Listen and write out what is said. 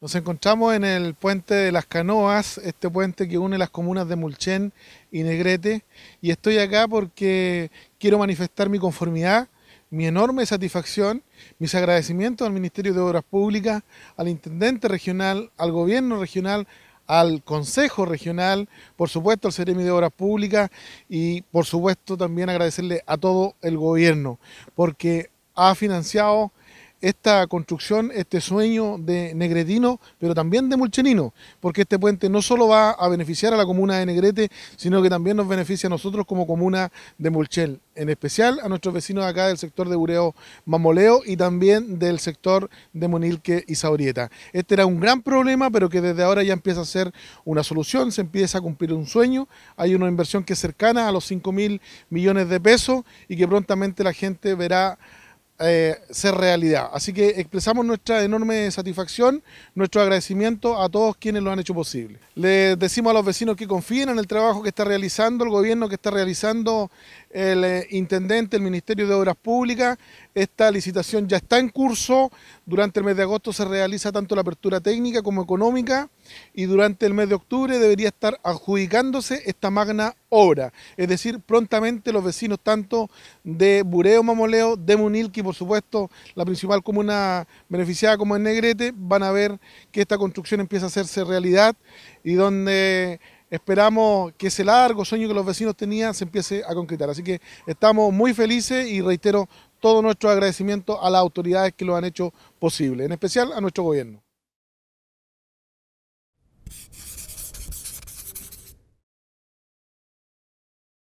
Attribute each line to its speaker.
Speaker 1: Nos encontramos en el puente de las canoas, este puente que une las comunas de Mulchen y Negrete, y estoy acá porque quiero manifestar mi conformidad, mi enorme satisfacción, mis agradecimientos al Ministerio de Obras Públicas, al Intendente Regional, al Gobierno Regional, al Consejo Regional, por supuesto al Seremi de Obras Públicas y por supuesto también agradecerle a todo el Gobierno, porque ha financiado esta construcción, este sueño de Negretino, pero también de Mulchenino, porque este puente no solo va a beneficiar a la comuna de Negrete, sino que también nos beneficia a nosotros como comuna de Mulchel, en especial a nuestros vecinos acá del sector de Bureo Mamoleo y también del sector de Monilque y Saurieta. Este era un gran problema, pero que desde ahora ya empieza a ser una solución, se empieza a cumplir un sueño, hay una inversión que es cercana a los 5 mil millones de pesos y que prontamente la gente verá eh, ser realidad. Así que expresamos nuestra enorme satisfacción, nuestro agradecimiento a todos quienes lo han hecho posible. Les decimos a los vecinos que confíen en el trabajo que está realizando el gobierno, que está realizando el eh, intendente, el Ministerio de Obras Públicas. Esta licitación ya está en curso. Durante el mes de agosto se realiza tanto la apertura técnica como económica y durante el mes de octubre debería estar adjudicándose esta magna es decir, prontamente los vecinos tanto de Bureo, Mamoleo, de que por supuesto, la principal comuna beneficiada como es Negrete, van a ver que esta construcción empieza a hacerse realidad y donde esperamos que ese largo sueño que los vecinos tenían se empiece a concretar. Así que estamos muy felices y reitero todo nuestro agradecimiento a las autoridades que lo han hecho posible, en especial a nuestro gobierno.